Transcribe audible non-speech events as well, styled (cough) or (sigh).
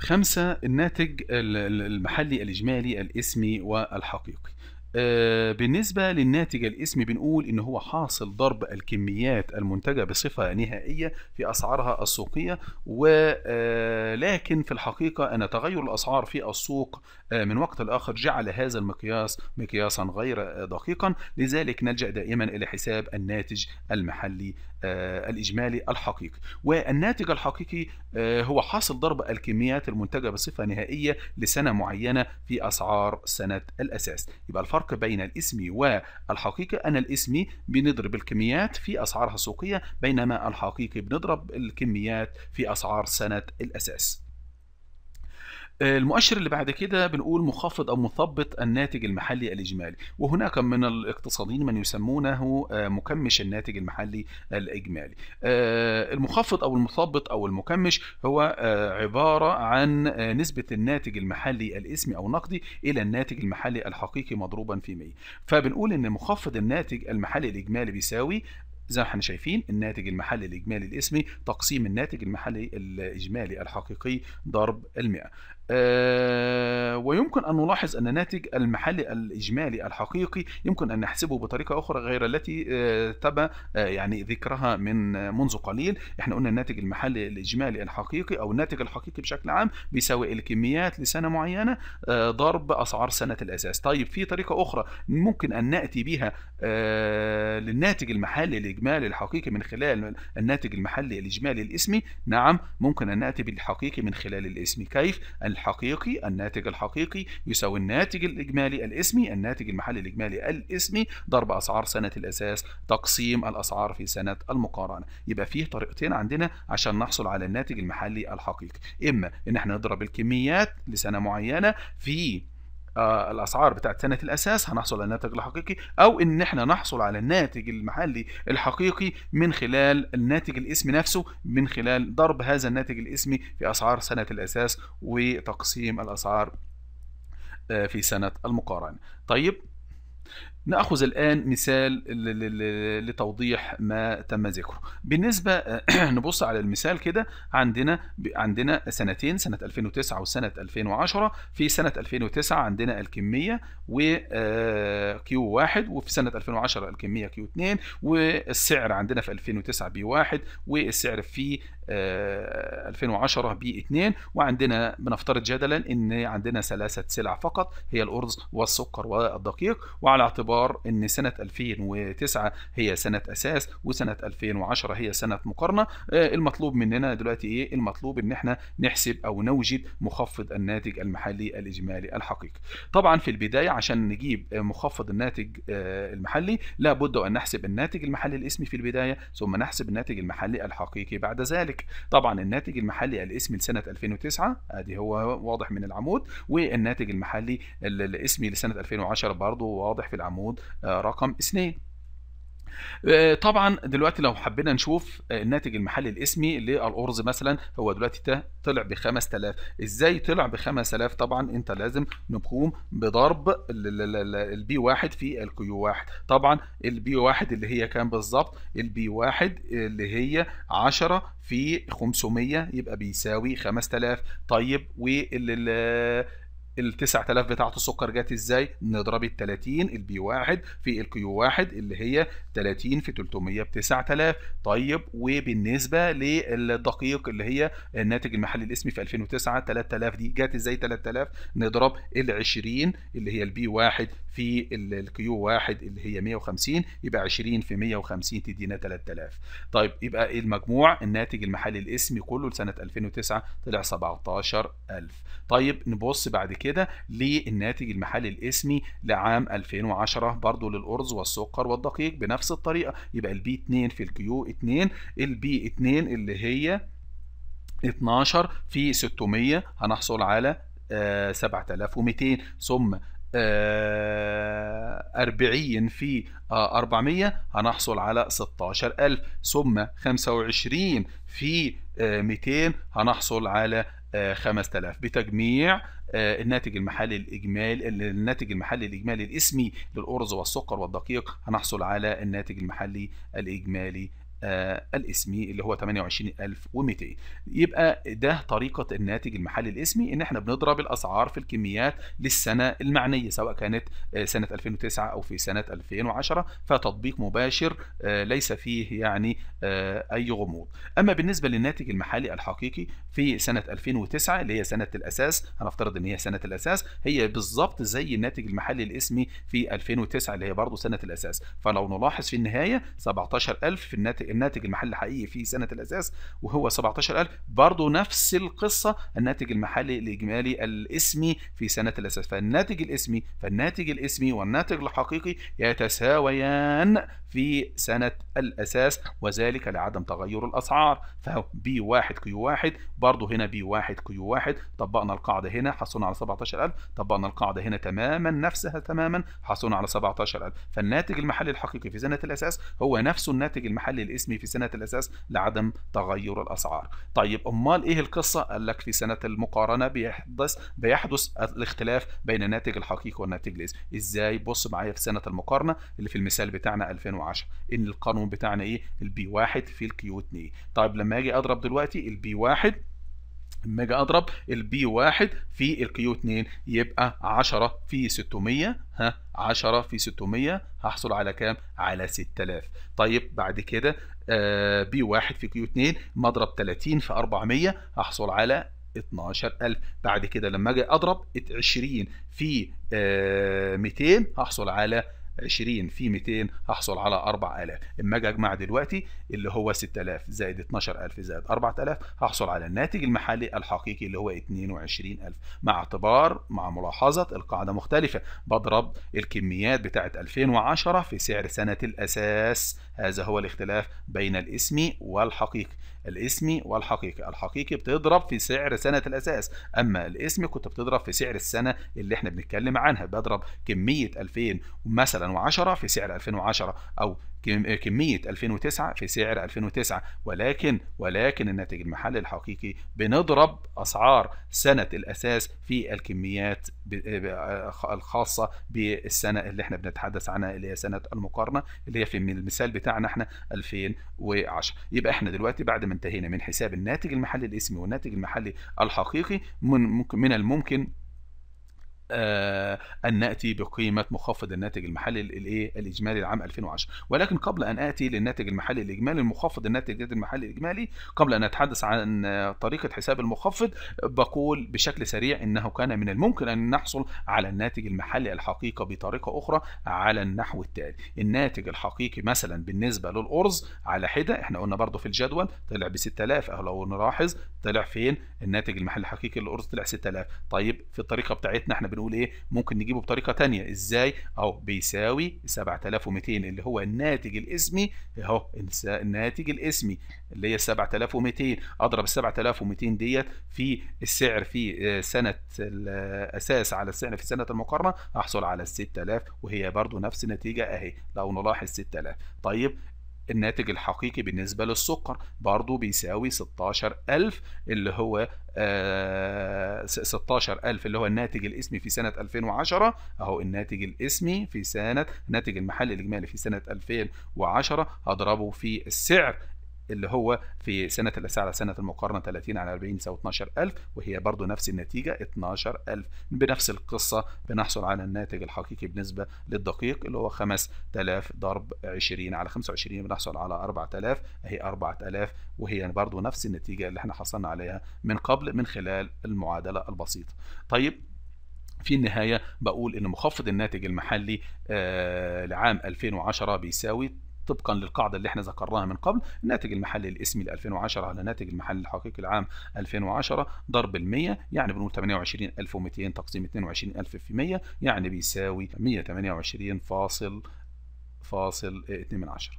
خمسة الناتج المحلي الإجمالي الاسمي والحقيقي آه، بالنسبة للناتج الاسمي بنقول إن هو حاصل ضرب الكميات المنتجة بصفة نهائية في أسعارها السوقية ولكن آه، في الحقيقة أن تغير الأسعار في السوق آه، من وقت لآخر جعل هذا المقياس مقياسا غير دقيقا لذلك نلجأ دائما إلى حساب الناتج المحلي الإجمالي الحقيقي والناتج الحقيقي هو حاصل ضرب الكميات المنتجة بصفة نهائية لسنة معينة في أسعار سنة الأساس يبقى الفرق الفرق بين الاسم والحقيقي أن الاسمي بنضرب الكميات في أسعارها السوقية بينما الحقيقي بنضرب الكميات في أسعار سنة الأساس المؤشر اللي بعد كده بنقول مخفض او مثبط الناتج المحلي الاجمالي وهناك من الاقتصاديين من يسمونه آه، مكمش الناتج المحلي الاجمالي آه، المخفض او المثبط او المكمش هو آه، عباره عن نسبه الناتج المحلي الاسمي او النقدي الى الناتج المحلي الحقيقي مضروبا في 100 فبنقول ان مخفض الناتج المحلي الاجمالي بيساوي زي ما احنا شايفين الناتج المحلي الاجمالي الاسمي تقسيم الناتج المحلي الاجمالي الحقيقي ضرب المئة آه، ويمكن أن نلاحظ أن الناتج المحلي الإجمالي الحقيقي يمكن أن نحسبه بطريقة أخرى غير التي آه، تم آه، يعني ذكرها من منذ قليل احنا قلنا الناتج المحلي الإجمالي الحقيقي أو الناتج الحقيقي بشكل عام بيساوي الكميات لسنة معينة ضرب أسعار سنة الأساس طيب في طريقة أخرى ممكن أن نأتي بها للناتج المحلي الإجمالي الحقيقي من خلال الناتج المحلي الإجمالي الاسمي نعم ممكن أن نأتي بالحقيقي من خلال الاسمي كيف؟ الحقيقي الناتج الحقيقي يساوي الناتج الإجمالي الاسمي الناتج المحلي الإجمالي الاسمي ضرب أسعار سنة الأساس تقسيم الأسعار في سنة المقارنة يبقى فيه طريقتين عندنا عشان نحصل على الناتج المحلي الحقيقي إما إن احنا نضرب الكميات لسنة معينة في آه، الاسعار بتاعت سنه الاساس هنحصل على الناتج الحقيقي او ان احنا نحصل على الناتج المحلي الحقيقي من خلال الناتج الاسمي نفسه من خلال ضرب هذا الناتج الاسمي في اسعار سنه الاساس وتقسيم الاسعار آه، في سنه المقارنه طيب ناخذ الان مثال لتوضيح ما تم ذكره بالنسبه (clears throat) نبص على المثال كده عندنا عندنا سنتين سنه 2009 وسنه 2010 في سنه 2009 عندنا الكميه و آه، كيو 1 وفي سنه 2010 الكميه كيو 2 والسعر عندنا في 2009 بي 1 والسعر في 2010 آه، بي 2 وعندنا بنفترض جدلا ان عندنا ثلاثه سلع فقط هي الارز والسكر والدقيق وعلى اعتبار باعتبار ان سنه 2009 هي سنه اساس وسنه 2010 هي سنه مقارنه آه، المطلوب مننا دلوقتي ايه المطلوب ان احنا نحسب او نوجد مخفض الناتج المحلي الاجمالي الحقيقي طبعا في البدايه عشان نجيب مخفض الناتج آه، المحلي لابد ان نحسب الناتج المحلي الاسمي في البدايه ثم نحسب الناتج المحلي الحقيقي بعد ذلك طبعا الناتج المحلي الاسمي لسنه 2009 ادي هو واضح من العمود والناتج المحلي الاسمي لسنه 2010 برضه واضح في العمود العمود آه، رقم 2 آه، طبعا دلوقتي لو حبينا نشوف آه، الناتج المحلي الاسمي للارز مثلا هو دلوقتي ده طلع ب 5000 ازاي طلع ب 5000 طبعا انت لازم نقوم بضرب البي 1 في الكيو 1 طبعا البي 1 اللي هي كام بالظبط البي 1 اللي هي 10 في 500 يبقى بيساوي 5000 طيب وال ال 9000 بتاعته السكر جت ازاي نضرب ال 30 البي 1 في الكيو 1 اللي هي 30 في 300 ب 9000 طيب وبالنسبه للدقيق اللي هي الناتج المحلي الاسمي في 2009 3000 دي جت ازاي 3000 نضرب ال 20 اللي هي البي 1 في الكيو 1 اللي هي 150 يبقى 20 في 150 تدينا 3000 طيب يبقى إيه المجموع الناتج المحلي الاسمي كله لسنه 2009 طلع 17000 طيب نبص بعد كده كده للناتج المحلي الاسمي لعام 2010 برضو للأرز والسكر والدقيق بنفس الطريقة يبقى البي 2 في الكيو 2 البي 2 اللي هي 12 في 600 هنحصل على 7200 آه، ثم 40 آه، في 400 آه، هنحصل على 16000 ثم 25 في 200 هنحصل على 5000 بتجميع آه، الناتج المحلي الاجمالي الناتج المحلي الاجمالي الاسمي للارز والسكر والدقيق هنحصل على الناتج المحلي الاجمالي آه، الاسمي اللي هو 28200 يبقى ده طريقة الناتج المحلي الاسمي ان احنا بنضرب الاسعار في الكميات للسنة المعنية سواء كانت آه، سنة 2009 او في سنة 2010 فتطبيق مباشر آه، ليس فيه يعني اي غموض اما بالنسبة للناتج المحلي الحقيقي في سنة 2009 اللي هي سنة الاساس هنفترض ان هي سنة الاساس هي بالظبط زي الناتج المحلي الاسمي في 2009 اللي هي برضه سنة الاساس فلو نلاحظ في النهاية 17000 في الناتج الناتج المحلي الحقيقي في سنه الاساس وهو 17000 برضه نفس القصه الناتج المحلي الاجمالي الاسمي في سنه الاساس فالناتج الاسمي فالناتج الاسمي والناتج الحقيقي يتساويان في سنه الاساس وذلك لعدم تغير الاسعار فبي 1 كيو 1 برضه هنا بي 1 كيو 1 طبقنا القاعده هنا حصلنا على 17000 طبقنا القاعده هنا تماما نفسها تماما حصلنا على 17000 فالناتج المحلي الحقيقي في سنه الاساس هو نفسه الناتج المحلي الاسمي اسمي في سنة الأساس لعدم تغير الأسعار طيب أمال إيه القصة؟ قال لك في سنة المقارنة بيحدث بيحدث الاختلاف بين الناتج الحقيقي والناتج الاسمي إزاي؟ بص معايا في سنة المقارنة اللي في المثال بتاعنا 2010 إن القانون بتاعنا إيه؟ البي واحد في الكيو 2 طيب لما أجي أضرب دلوقتي البي واحد لما اجي اضرب البي 1 في الكيو 2 يبقى 10 في 600 ها 10 في 600 هحصل على كام؟ على 6000 طيب بعد كده آه بي 1 في كيو 2 مضرب 30 في 400 هحصل على 12000 بعد كده لما اجي اضرب 20 في آه 200 هحصل على 20 في 200 هحصل على 4000 اما اجي اجمع دلوقتي اللي هو 6000 زائد 12000 زائد 4000 هحصل على الناتج المحلي الحقيقي اللي هو 22000 مع اعتبار مع ملاحظه القاعده مختلفه بضرب الكميات بتاعه 2010 في سعر سنه الاساس هذا هو الاختلاف بين الاسمي والحقيقي الاسمي والحقيقي الحقيقي بتضرب في سعر سنة الأساس أما الاسمي كنت بتضرب في سعر السنة اللي احنا بنتكلم عنها بضرب كمية 2000 مثلا 2010 في سعر 2010 أو كمية 2009 في سعر 2009 ولكن ولكن الناتج المحلي الحقيقي بنضرب أسعار سنة الأساس في الكميات الخاصة بالسنة اللي احنا بنتحدث عنها اللي هي سنة المقارنة اللي هي في المثال بتاعنا احنا 2010 يبقى احنا دلوقتي بعد ما انتهينا من حساب الناتج المحلي الاسمي والناتج المحلي الحقيقي من ممكن من الممكن آه، أن نأتي بقيمة مخفض الناتج المحلي الإيه الإجمالي لعام 2010 ولكن قبل أن آتي للناتج المحلي الإجمالي المخفض الناتج المحلي الإجمالي قبل أن أتحدث عن طريقة حساب المخفض بقول بشكل سريع أنه كان من الممكن أن نحصل على الناتج المحلي الحقيقي بطريقة أخرى على النحو التالي الناتج الحقيقي مثلا بالنسبة للأرز على حدة احنا قلنا برضو في الجدول طلع ب 6000 أهو لو نلاحظ طلع فين الناتج المحلي الحقيقي للأرز طلع 6000 طيب في الطريقة بتاعتنا احنا بنقول ايه ممكن نجيبه بطريقه ثانيه ازاي اهو بيساوي 7200 اللي هو الناتج الاسمي اهو الناتج الاسمي اللي هي 7200 اضرب 7200 ديت في السعر في آه، سنه الاساس على السعر في سنه المقارنه احصل على 6000 وهي برضو نفس النتيجه اهي لو نلاحظ 6000 طيب الناتج الحقيقي بالنسبة للسكر برضو بيساوي 16000 اللي هو آه 16000 اللي هو الناتج الاسمي في سنة 2010 اهو الناتج الاسمي في سنة الناتج المحلي الإجمالي في سنة 2010 هضربه في السعر اللي هو في سنه على سنه المقارنه 30 على 40 يساوي 12000 وهي برضو نفس النتيجه 12000 بنفس القصه بنحصل على الناتج الحقيقي بالنسبه للدقيق اللي هو 5000 ضرب 20 على 25 بنحصل على 4000 اهي 4000 وهي برضو نفس النتيجه اللي احنا حصلنا عليها من قبل من خلال المعادله البسيطه طيب في النهاية بقول إن مخفض الناتج المحلي آه، لعام 2010 بيساوي طبقا للقاعدة اللي احنا ذكرناها من قبل الناتج المحلي الاسمي ل 2010 على الناتج المحلي الحقيقي العام 2010 ضرب ال 100 يعني بنقول 28200 تقسيم 22000 في 100 يعني بيساوي 128 فاصل فاصل 2 من 10